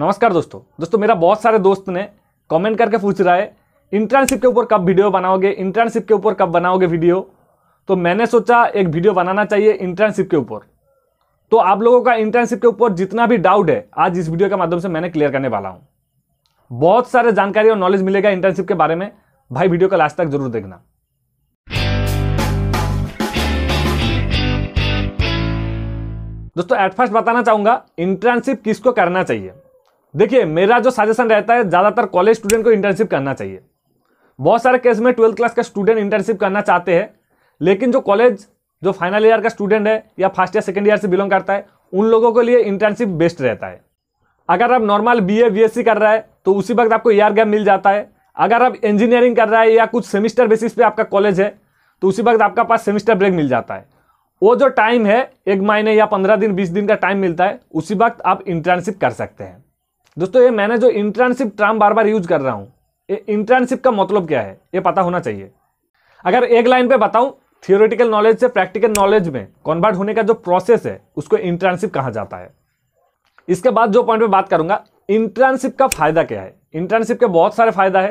नमस्कार दोस्तों दोस्तों मेरा बहुत सारे दोस्त ने कमेंट करके पूछ रहा है इंटर्नशिप के ऊपर कब वीडियो बनाओगे इंटर्नशिप के ऊपर कब बनाओगे वीडियो तो मैंने सोचा एक वीडियो बनाना चाहिए इंटर्नशिप के ऊपर तो आप लोगों का इंटर्नशिप के ऊपर जितना भी डाउट है आज इस वीडियो के माध्यम से मैंने क्लियर करने वाला हूँ बहुत सारे जानकारी और नॉलेज मिलेगा इंटर्नशिप के बारे में भाई वीडियो का लास्ट तक जरूर देखना दोस्तों एट फर्स्ट बताना चाहूंगा इंटर्नशिप किसको करना चाहिए देखिए मेरा जो सजेशन रहता है ज़्यादातर कॉलेज स्टूडेंट को इंटर्नशिप करना चाहिए बहुत सारे केस में ट्वेल्थ क्लास का स्टूडेंट इंटर्नशिप करना चाहते हैं लेकिन जो कॉलेज जो फाइनल ईयर का स्टूडेंट है या फर्स्ट ईयर सेकेंड ईयर से बिलोंग करता है उन लोगों के लिए इंटर्नशिप बेस्ट रहता है अगर आप नॉर्मल बी ए कर रहा है तो उसी वक्त आपको ईयर गैप मिल जाता है अगर आप इंजीनियरिंग कर रहा है या कुछ सेमिस्टर बेसिस पे आपका कॉलेज है तो उसी वक्त आपका पास सेमिस्टर ब्रेक मिल जाता है वो जो टाइम है एक महीने या पंद्रह दिन बीस दिन का टाइम मिलता है उसी वक्त आप इंटर्नशिप कर सकते हैं दोस्तों ये मैंने जो इंटर्नशिप टर्म बार बार यूज कर रहा हूँ ये इंटर्नशिप का मतलब क्या है ये पता होना चाहिए अगर एक लाइन पे बताऊं थियोरिटिकल नॉलेज से प्रैक्टिकल नॉलेज में कन्वर्ट होने का जो प्रोसेस है उसको इंटर्नशिप कहा जाता है इसके बाद जो पॉइंट पे बात करूंगा इंटर्नशिप का फायदा क्या है इंटर्नशिप के बहुत सारे फायदा है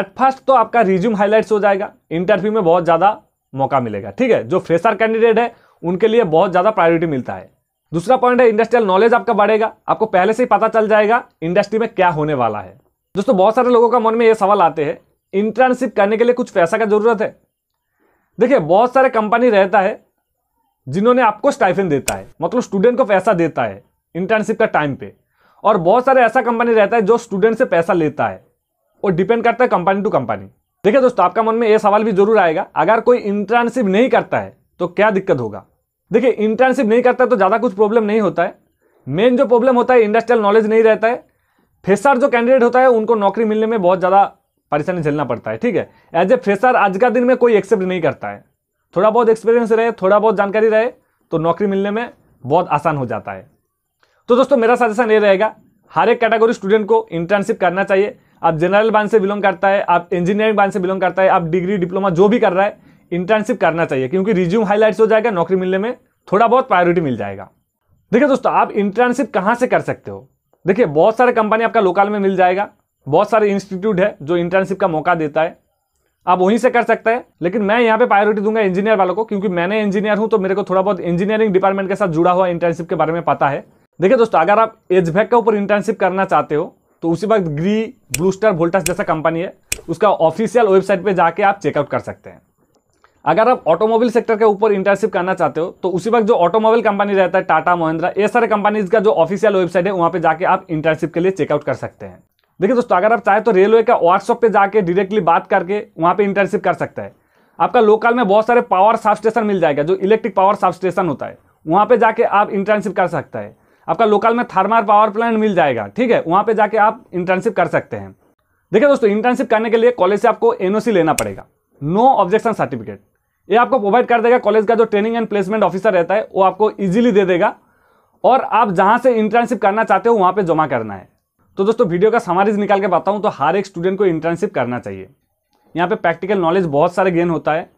एट फर्स्ट तो आपका रिज्यूम हाईलाइट्स हो जाएगा इंटरव्यू में बहुत ज़्यादा मौका मिलेगा ठीक है जो फ्रेशर कैंडिडेट है उनके लिए बहुत ज़्यादा प्रायोरिटी मिलता है दूसरा पॉइंट है इंडस्ट्रियल नॉलेज आपका बढ़ेगा आपको पहले से ही पता चल जाएगा इंडस्ट्री में क्या होने वाला है दोस्तों बहुत सारे लोगों का मन में ये सवाल आते हैं इंटर्नशिप करने के लिए कुछ पैसा का जरूरत है देखिए बहुत सारे कंपनी रहता है जिन्होंने आपको स्टाइफिन देता है मतलब स्टूडेंट को पैसा देता है इंटर्नशिप का टाइम पे और बहुत सारे ऐसा कंपनी रहता है जो स्टूडेंट से पैसा लेता है वो डिपेंड करता है कंपनी टू कंपनी देखिए दोस्तों आपका मन में ये सवाल भी जरूर आएगा अगर कोई इंटर्नशिप नहीं करता है तो क्या दिक्कत होगा देखिए इंटर्नशिप नहीं करता तो ज़्यादा कुछ प्रॉब्लम नहीं होता है मेन जो प्रॉब्लम होता है इंडस्ट्रियल नॉलेज नहीं रहता है फ्रेशर जो कैंडिडेट होता है उनको नौकरी मिलने में बहुत ज़्यादा परेशानी झेलना पड़ता है ठीक है एज ए फ्रेशर आज का दिन में कोई एक्सेप्ट नहीं करता है थोड़ा बहुत एक्सपीरियंस रहे थोड़ा बहुत जानकारी रहे तो नौकरी मिलने में बहुत आसान हो जाता है तो दोस्तों मेरा सजेशन ये रहेगा हर एक कैटेगरी स्टूडेंट को इंटर्नशिप करना चाहिए आप जनरल बैंक से बिलोंग करता है आप इंजीनियरिंग बैंक से बिलोंग करता है आप डिग्री डिप्लोमा जो भी कर रहा है इंटर्नशिप करना चाहिए क्योंकि रिज्यूम हाईलाइट्स हो जाएगा नौकरी मिलने में थोड़ा बहुत प्रायोरिटी मिल जाएगा देखिए दोस्तों आप इंटर्नशिप कहाँ से कर सकते हो देखिए बहुत सारे कंपनी आपका लोकल में मिल जाएगा बहुत सारे इंस्टीट्यूट है जो इंटर्नशिप का मौका देता है आप वहीं से कर सकते हैं लेकिन मैं यहाँ पे प्रायोरिटी दूंगा इंजीनियर वालों को क्योंकि मैंने इंजीनियर हूँ तो मेरे को थोड़ा बहुत इंजीनियरिंग डिपार्टमेंट के साथ जुड़ा हुआ इंटर्नशिप के बारे में पता है देखिए दोस्तों अगर आप एज के ऊपर इंटर्नशिप करना चाहते हो तो उसी वक्त ग्री ब्लूस्टर वोल्टास जैसा कंपनी है उसका ऑफिशियल वेबसाइट पर जाके आप चेकआउट कर सकते हैं अगर आप ऑटोमोबाइल सेक्टर के ऊपर इंटर्नशिप करना चाहते हो तो उसी वक्त जो ऑटोमोबाइल कंपनी रहता है टाटा महिंद्रा ये सारे कंपनीज का जो ऑफिशियल वेबसाइट है वहाँ पे जाके आप इंटर्नशिप के लिए चेकआउट कर सकते हैं देखिए दोस्तों अगर आप चाहे तो रेलवे का वर्कशॉप पे जाके डायरेक्टली बात करके वहाँ पे इंटर्नशिप कर सकता है आपका लोकल में बहुत सारे पावर सब स्टेशन मिल जाएगा जो इलेक्ट्रिक पावर सब स्टेशन होता है वहाँ पे जाके आप इंटर्नशिप कर सकता है आपका लोकल में थर्मल पावर प्लांट मिल जाएगा ठीक है वहाँ पे जाके आप इंटर्नशिप कर सकते हैं देखिए दोस्तों इंटर्नशिप करने के लिए कॉलेज से आपको एनओसी लेना पड़ेगा नो ऑब्जेक्शन सर्टिफिकेट ये आपको प्रोवाइड कर देगा कॉलेज का जो ट्रेनिंग एंड प्लेसमेंट ऑफिसर रहता है वो आपको ईजिली दे देगा और आप जहाँ से इंटर्नशिप करना चाहते हो वहाँ पर जमा करना है तो दोस्तों वीडियो का समारिज निकाल के बताऊँ तो हर एक स्टूडेंट को इंटर्नशिप करना चाहिए यहाँ पे प्रैक्टिकल नॉलेज बहुत सारे गेन होता है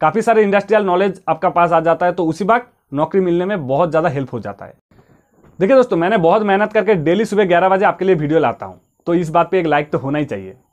काफ़ी सारे इंडस्ट्रियल नॉलेज आपका पास आ जाता है तो उसी वक्त नौकरी मिलने में बहुत ज़्यादा हेल्प हो जाता है देखिए दोस्तों मैंने बहुत मेहनत करके डेली सुबह ग्यारह बजे आपके लिए वीडियो लाता हूँ तो इस बात पर एक लाइक तो होना ही चाहिए